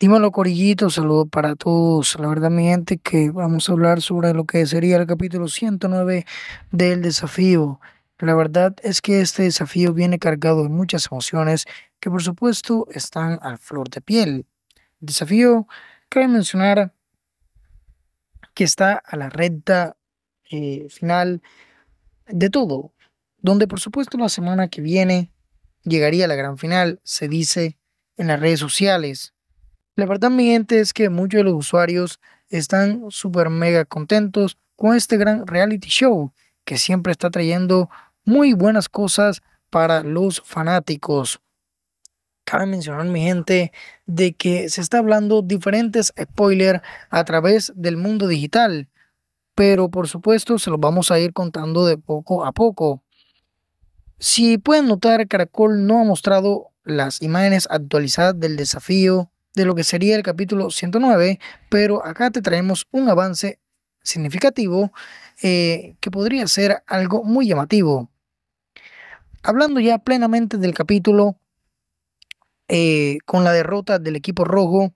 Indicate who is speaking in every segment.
Speaker 1: Dímelo, Corillito, saludos para todos. La verdad, mi gente, que vamos a hablar sobre lo que sería el capítulo 109 del desafío. La verdad es que este desafío viene cargado de muchas emociones que, por supuesto, están a flor de piel. El desafío, cabe mencionar que está a la recta eh, final de todo, donde, por supuesto, la semana que viene llegaría la gran final, se dice en las redes sociales la verdad, mi gente, es que muchos de los usuarios están súper mega contentos con este gran reality show que siempre está trayendo muy buenas cosas para los fanáticos. Cabe mencionar, mi gente, de que se está hablando diferentes spoilers a través del mundo digital, pero por supuesto se los vamos a ir contando de poco a poco. Si pueden notar, Caracol no ha mostrado las imágenes actualizadas del desafío de lo que sería el capítulo 109, pero acá te traemos un avance significativo eh, que podría ser algo muy llamativo. Hablando ya plenamente del capítulo, eh, con la derrota del equipo rojo,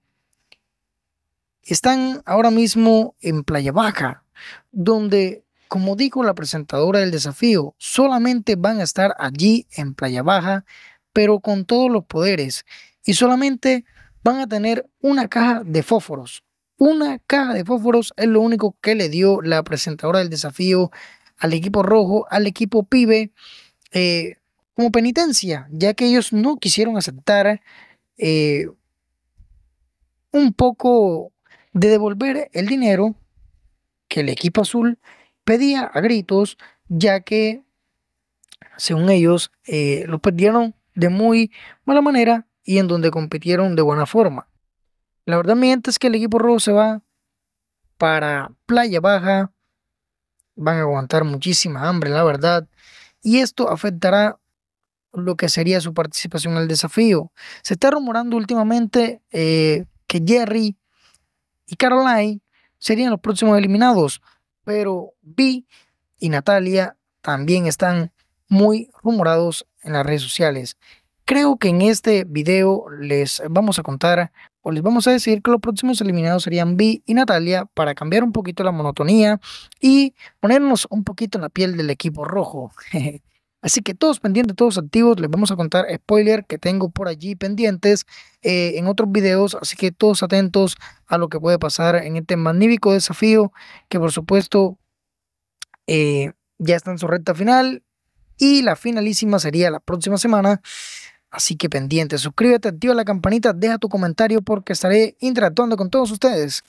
Speaker 1: están ahora mismo en Playa Baja, donde, como dijo la presentadora del desafío, solamente van a estar allí en Playa Baja, pero con todos los poderes, y solamente van a tener una caja de fósforos. Una caja de fósforos es lo único que le dio la presentadora del desafío al equipo rojo, al equipo pibe, eh, como penitencia, ya que ellos no quisieron aceptar eh, un poco de devolver el dinero que el equipo azul pedía a gritos, ya que, según ellos, eh, lo perdieron de muy mala manera y en donde compitieron de buena forma. La verdad, mi gente, es que el equipo rojo se va para Playa Baja. Van a aguantar muchísima hambre, la verdad. Y esto afectará lo que sería su participación en el desafío. Se está rumorando últimamente eh, que Jerry y Caroline serían los próximos eliminados, pero Vi y Natalia también están muy rumorados en las redes sociales. Creo que en este video les vamos a contar o les vamos a decir que los próximos eliminados serían Vi y Natalia para cambiar un poquito la monotonía y ponernos un poquito en la piel del equipo rojo. Así que todos pendientes, todos activos, les vamos a contar spoiler que tengo por allí pendientes eh, en otros videos, así que todos atentos a lo que puede pasar en este magnífico desafío que por supuesto eh, ya está en su recta final, y la finalísima sería la próxima semana. Así que pendiente, suscríbete, activa la campanita, deja tu comentario porque estaré interactuando con todos ustedes.